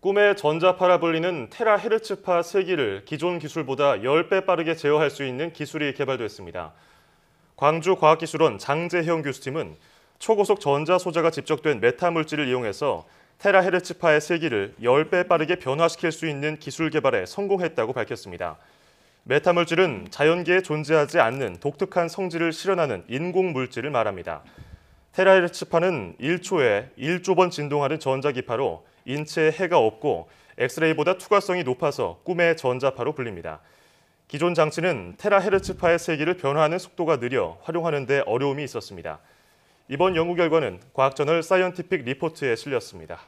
꿈의 전자파라 불리는 테라헤르츠파 세기를 기존 기술보다 10배 빠르게 제어할 수 있는 기술이 개발됐습니다. 광주과학기술원 장재형 교수팀은 초고속 전자소자가 집적된 메타물질을 이용해서 테라헤르츠파의 세기를 10배 빠르게 변화시킬 수 있는 기술 개발에 성공했다고 밝혔습니다. 메타물질은 자연계에 존재하지 않는 독특한 성질을 실현하는 인공물질을 말합니다. 테라헤르츠파는 1초에 1조 번 진동하는 전자기파로 인체에 해가 없고 엑스레이보다 투과성이 높아서 꿈의 전자파로 불립니다. 기존 장치는 테라헤르츠파의 세기를 변화하는 속도가 느려 활용하는 데 어려움이 있었습니다. 이번 연구 결과는 과학저널 사이언티픽 리포트에 실렸습니다.